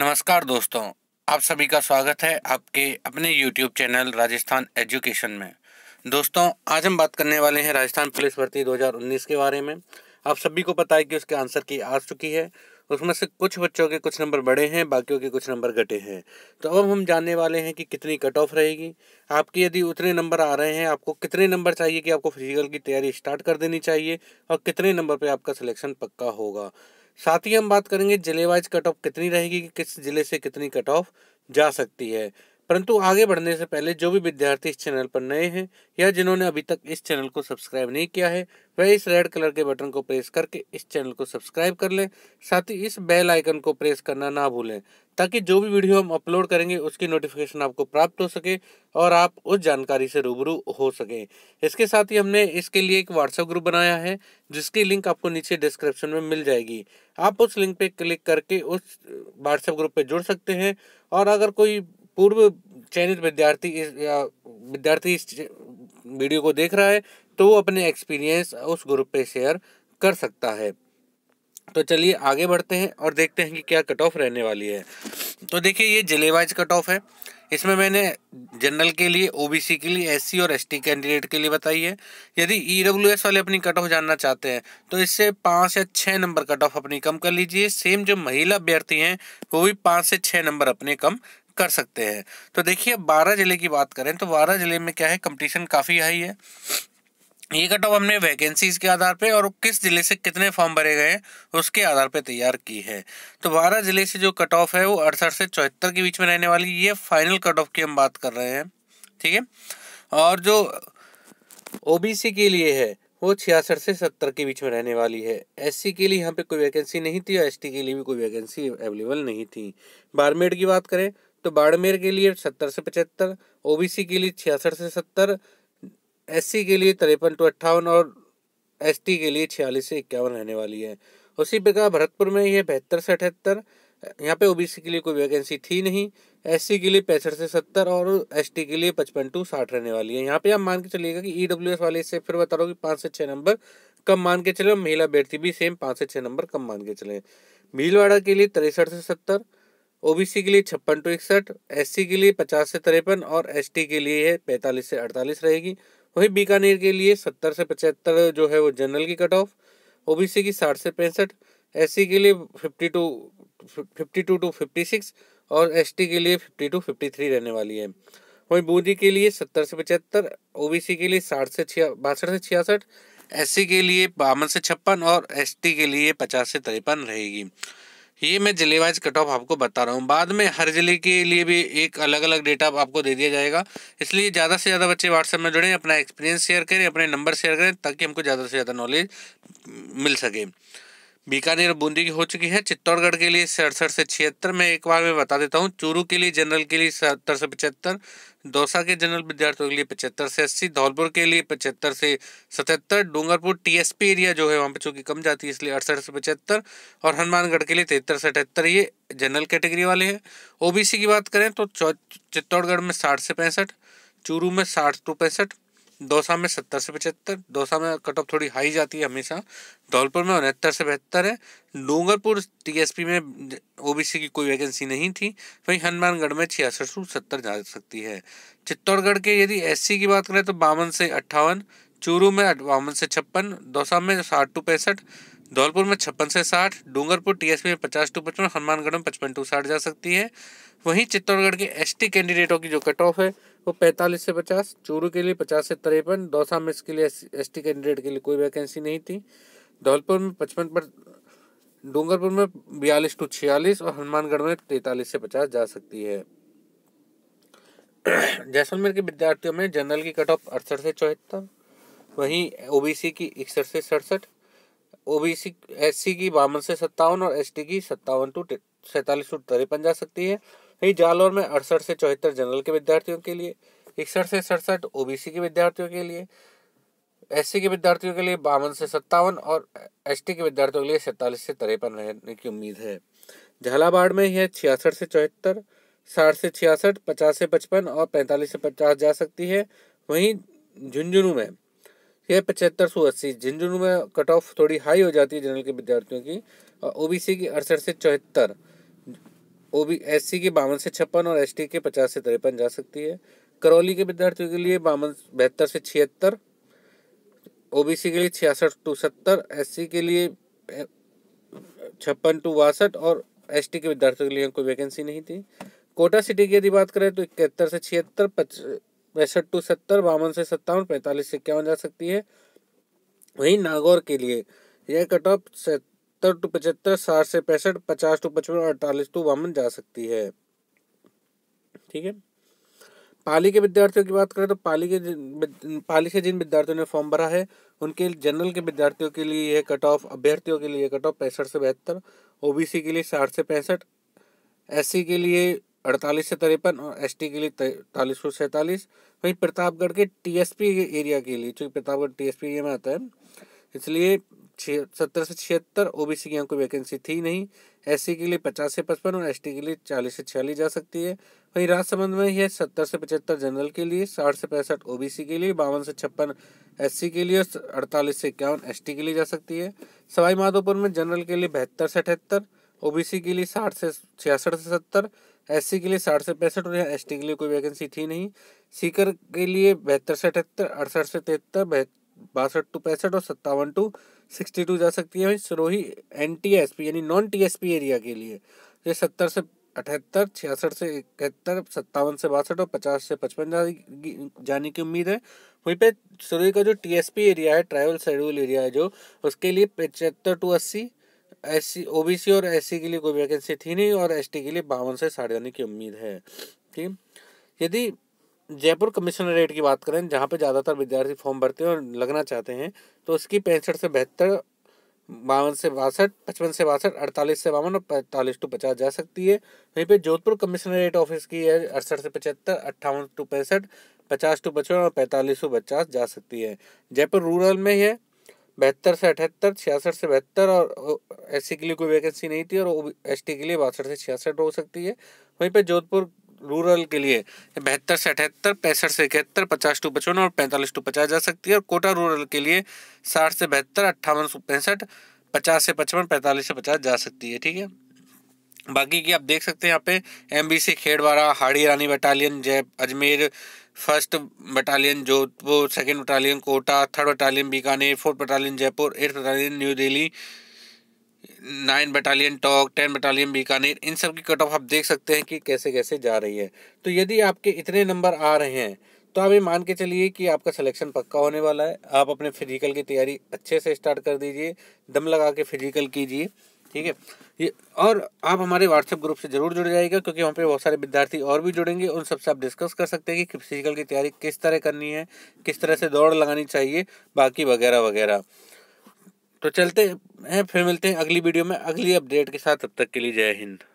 नमस्कार दोस्तों आप सभी का स्वागत है आपके अपने YouTube चैनल राजस्थान एजुकेशन में दोस्तों आज हम बात करने वाले हैं राजस्थान पुलिस भर्ती 2019 के बारे में आप सभी को पता है कि उसके आंसर की आ चुकी है उसमें से कुछ बच्चों के कुछ नंबर बड़े हैं बाकियों के कुछ नंबर घटे हैं तो अब हम जानने वाले हैं कि कितनी कट ऑफ रहेगी आपके यदि उतने नंबर आ रहे हैं आपको कितने नंबर चाहिए कि आपको फिजिकल की तैयारी स्टार्ट कर देनी चाहिए और कितने नंबर पर आपका सिलेक्शन पक्का होगा साथ ही हम बात करेंगे जिले वाइज कट ऑफ कितनी रहेगी कि किस जिले से कितनी कट ऑफ जा सकती है परंतु आगे बढ़ने से पहले जो भी विद्यार्थी इस चैनल पर नए हैं या जिन्होंने अभी तक इस चैनल को सब्सक्राइब नहीं किया है वह इस रेड कलर के बटन को प्रेस करके इस चैनल को सब्सक्राइब कर लें साथ ही इस बेल आइकन को प्रेस करना ना भूलें ताकि जो भी वीडियो हम अपलोड करेंगे उसकी नोटिफिकेशन आपको प्राप्त हो सके और आप उस जानकारी से रूबरू हो सकें इसके साथ ही हमने इसके लिए एक व्हाट्सएप ग्रुप बनाया है जिसकी लिंक आपको नीचे डिस्क्रिप्शन में मिल जाएगी आप उस लिंक पर क्लिक करके उस व्हाट्सएप ग्रुप पर जुड़ सकते हैं और अगर कोई पूर्व चयनित विद्यार्थी इस या विद्यार्थी इस वीडियो को देख रहा है तो वो अपने एक्सपीरियंस उस ग्रुप पे शेयर कर सकता है तो चलिए आगे बढ़ते हैं और देखते हैं कि क्या कट ऑफ रहने वाली है तो देखिए ये जिले वाइज कट ऑफ है इसमें मैंने जनरल के लिए ओबीसी के लिए एससी और एसटी कैंडिडेट के लिए बताई है यदि ईडब्ल्यूएस e वाले अपनी कट ऑफ जानना चाहते हैं तो इससे पाँच या छः नंबर कट ऑफ अपनी कम कर लीजिए सेम जो महिला अभ्यर्थी हैं वो भी पाँच से छः नंबर अपने कम कर सकते हैं तो देखिए बारह जिले की बात करें तो बारह जिले में क्या है कंपटीशन काफ़ी हाई है ये कट ऑफ हमने वैकेंसीज के आधार पे और किस ज़िले से कितने फॉर्म भरे गए उसके आधार पे तैयार की है तो बारह ज़िले से जो कट ऑफ है वो अड़सठ से चौहत्तर के बीच में रहने वाली ये फाइनल कट ऑफ की हम बात कर रहे हैं ठीक है और जो ओबीसी के लिए है वो छियासठ से सत्तर के बीच में रहने वाली है एससी के लिए यहाँ पे कोई वैकेंसी नहीं थी और एसटी के लिए भी कोई वैकेंसी अवेलेबल नहीं थी बारमेड की बात करें तो बाड़मेर के लिए सत्तर से पचहत्तर ओबीसी के लिए छियासठ से सत्तर एससी के लिए तिरपन टू अट्ठावन और एसटी के लिए छियालीस से इक्यावन रहने वाली है उसी प्रकार भरतपुर में यह बहत्तर से अठहत्तर यहाँ पे ओबीसी के लिए कोई वैकेंसी थी नहीं एससी के लिए पैंसठ से सत्तर और एसटी के लिए पचपन टू साठ रहने वाली है यहाँ पे आप मान के चलिएगा कि ईडब्ल्यू e एस वाले से फिर बता रहा हूँ कि पाँच से छः नंबर कम मान के चले महिला अभ्यर्थी भी सेम पाँच से छः नंबर कम मान के चले भीलवाड़ा के लिए तिरसठ से सत्तर ओबीसी के लिए छप्पन टू इकसठ एस के लिए पचास से तिरपन और एस के लिए है पैंतालीस से अड़तालीस रहेगी वहीं बीकानेर के लिए सत्तर से पचहत्तर जो है वो जनरल की कट ऑफ ओ की साठ से पैंसठ एस के लिए fifty two fifty two two fifty six और एस के लिए फिफ्टी टू फिफ्टी थ्री रहने वाली है वहीं बूंदी के लिए सत्तर से पचहत्तर ओ के लिए साठ से छिया बासठ से छियासठ एस के लिए बावन से छप्पन और एस के लिए पचास से तिरपन रहेगी ये मैं वाइज कट ऑफ आपको बता रहा हूँ बाद में हर जिले के लिए भी एक अलग अलग डेटा आपको दे दिया जाएगा इसलिए ज़्यादा से ज़्यादा बच्चे व्हाट्सएप में जुड़ें अपना एक्सपीरियंस शेयर करें अपने नंबर शेयर करें ताकि हमको ज़्यादा से ज़्यादा नॉलेज मिल सके बीकानेर बूंदी की हो चुकी है चित्तौड़गढ़ के लिए सड़सठ से छिहत्तर मैं एक बार में बता देता हूँ चूरू के लिए जनरल के लिए सत्तर से पचहत्तर दौसा के जनरल विद्यार्थियों के लिए पचहत्तर से अस्सी धौलपुर के लिए पचहत्तर से सतहत्तर डूंगरपुर टीएसपी एरिया जो है वहाँ पे चूंकि कम जाती है इसलिए अड़सठ से पचहत्तर और हनुमानगढ़ के लिए तिहत्तर से अठहत्तर ये जनरल कैटेगरी वाले हैं ओबीसी की बात करें तो चित्तौड़गढ़ में साठ से पैंसठ चूरू में साठ टू पैंसठ दौसा में सत्तर से पचहत्तर दौसा में कट ऑफ थोड़ी हाई जाती है हमेशा धौलपुर में उनहत्तर से बहत्तर है डूंगरपुर टीएसपी में ओबीसी की कोई वैकेंसी नहीं थी वहीं हनुमानगढ़ में छियासठ से सत्तर जा सकती है चित्तौड़गढ़ के यदि एस की बात करें तो बावन से अट्ठावन चूरू में बावन से छप्पन दौसा में साठ टू पैंसठ धौलपुर में छप्पन से साठ डूंगरपुर टीएसपी में पचास टू पचपन हनुमानगढ़ में पचपन टू साठ जा सकती है वहीं चित्तौड़गढ़ के एसटी कैंडिडेटों की जो कट ऑफ है आपको 45 से 50 चूरू के लिए 50 से तिरपन दौसा में इसके लिए एस टी कैंडिडेट के लिए कोई वैकेंसी नहीं थी धौलपुर में पचपन पर डूंगरपुर में बयालीस टू छियालीस और हनुमानगढ़ में तैतालीस से पचास जा सकती है जैसलमेर के विद्यार्थियों में जनरल की कट ऑफ अड़सठ से चौहत्तर वहीं ओबीसी की इकसठ से सड़सठ ओबीसी एससी की बावन से सत्तावन और एसटी की सत्तावन टू सैंतालीस टू तिरपन जा सकती है वही जालौर में अड़सठ से चौहत्तर जनरल के विद्यार्थियों के लिए इकसठ से सड़सठ ओबीसी के विद्यार्थियों के लिए एससी के विद्यार्थियों के लिए बावन से सत्तावन और एसटी के विद्यार्थियों के लिए सैंतालीस से तिरपन रहने की उम्मीद है झालावाड़ में यह छियासठ से चौहत्तर साठ से छियासठ पचास से पचपन और पैंतालीस से पचास जा सकती है वहीं झुंझुनू में यह पचहत्तर सौ अस्सी झुंझुनू में कट ऑफ थोड़ी हाई हो जाती है जनरल के विद्यार्थियों की और ओबीसी की अड़सठ से चौहत्तर ओ बी एस सी की बावन से छप्पन और एस टी के पचास से तिरपन जा सकती है करौली के विद्यार्थियों के लिए बावन बहत्तर से छिहत्तर ओ बी सी के लिए छियासठ टू सत्तर एस सी के लिए छप्पन टू बासठ और एस टी के विद्यार्थियों के लिए कोई वैकेंसी नहीं थी कोटा सिटी की यदि बात करें तो इकहत्तर से छिहत्तर पैंसठ टू सत्तर बावन से सत्तावन पैंतालीस से इक्यावन जा सकती है वहीं नागौर के लिए यह कट ऑफ सत्तर टू पचहत्तर साठ से पैंसठ पचास टू पचपन अड़तालीस टू तो बावन जा सकती है ठीक है पाली के विद्यार्थियों की बात करें तो पाली के पाली से जिन विद्यार्थियों ने फॉर्म भरा है उनके जनरल के विद्यार्थियों के लिए यह कट ऑफ अभ्यर्थियों के लिए कट ऑफ पैंसठ से बहत्तर ओबीसी के लिए साठ से पैंसठ एस के लिए अड़तालीस से तिरपन और एस के लिए तैतालीस सौ सैंतालीस वहीं प्रतापगढ़ के टीएसपी एरिया के लिए चूँकि प्रतापगढ़ टीएसपी एरिया में आता है इसलिए छः सत्तर से छिहत्तर ओबीसी की यहाँ कोई वैकेंसी थी नहीं एससी के लिए पचास से पचपन और एसटी के लिए चालीस से छियालीस जा सकती है वहीं राजसमंद में यह सत्तर से पचहत्तर जनरल के लिए साठ से पैंसठ ओबीसी के लिए बावन से छप्पन एससी के लिए और अड़तालीस से इक्यावन एसटी के लिए जा सकती है सवाई माधोपुर में जनरल के लिए बहत्तर से अठहत्तर ओबीसी के लिए साठ से छियासठ से सत्तर एससी के लिए साठ से पैंसठ और यहाँ एस के लिए कोई वैकेंसी थी नहीं सीकर के लिए बहत्तर से अठहत्तर अड़सठ से तिहत्तर बासठ टू पैंसठ और सत्तावन टू सिक्सटी टू जा सकती है Sirohi N T S P यानी non T S P area के लिए ये सत्तर से अठहत्तर छियासठ से इकहत्तर सत्तावन से बासठ और पचास से पचपन जाने की उम्मीद है वहीं पे सिरोही का जो टी एस पी एरिया है ट्राइवल शेड्यूल एरिया है जो उसके लिए पचहत्तर टू अस्सी S C O B C और एस सी के लिए कोई वैकेंसी थी नहीं और एस टी के लिए बावन से साठ जाने की उम्मीद है ठीक यदि जयपुर कमिश्नरेट की बात करें जहाँ पे ज़्यादातर विद्यार्थी फॉर्म भरते हैं और लगना चाहते हैं तो उसकी पैंसठ से बेहतर बावन से बासठ पचपन से बासठ अड़तालीस से बावन और पैंतालीस टू पचास जा सकती है वहीं पे जोधपुर कमिश्नरेट ऑफिस की है अड़सठ से पचहत्तर अट्ठावन टू पैंसठ पचास टू पचपन और पैंतालीस टू पचास जा सकती है जयपुर रूरल में है बहत्तर से अठहत्तर छियासठ से बहत्तर और एस के लिए कोई वैकेंसी नहीं थी और एस के लिए बासठ से छियासठ हो सकती है वहीं पर जोधपुर रूरल के लिए बहत्तर से अठहत्तर पैंसठ से इकहत्तर पचास टू पचपन और पैंतालीस टू पचास जा सकती है और कोटा रूरल के लिए साठ से बहत्तर अट्ठावन सौ पैंसठ पचास से पचपन पैंतालीस से पचास जा सकती है ठीक है बाकी की आप देख सकते हैं यहाँ पे M B C Kherwara Hadi Rani battalion जय Ajmer first battalion Jodhpur second battalion Kota third battalion Bikaner fourth battalion Jaipur eighth battalion new Delhi nine battalion Tonk ten battalion Bikaner इन सब की कट ऑफ आप देख सकते हैं कि कैसे कैसे जा रही है तो यदि आपके इतने नंबर आ रहे हैं तो आप ये मान के चलिए कि आपका सिलेक्शन पक्का होने वाला है आप अपने फिजिकल की तैयारी अच्छे से स्टार्ट कर दीजिए दम लगा के फिजिकल कीजिए ठीक है ये और आप हमारे व्हाट्सएप ग्रुप से जरूर जुड़ जाएगा क्योंकि वहाँ पे बहुत सारे विद्यार्थी और भी जुड़ेंगे उन सबसे आप डिस्कस कर सकते हैं कि फिजिकल की तैयारी किस तरह करनी है किस तरह से दौड़ लगानी चाहिए बाकी वगैरह वगैरह तो चलते हैं फिर मिलते हैं अगली वीडियो में अगली अपडेट के साथ तब तक के लिए जय हिंद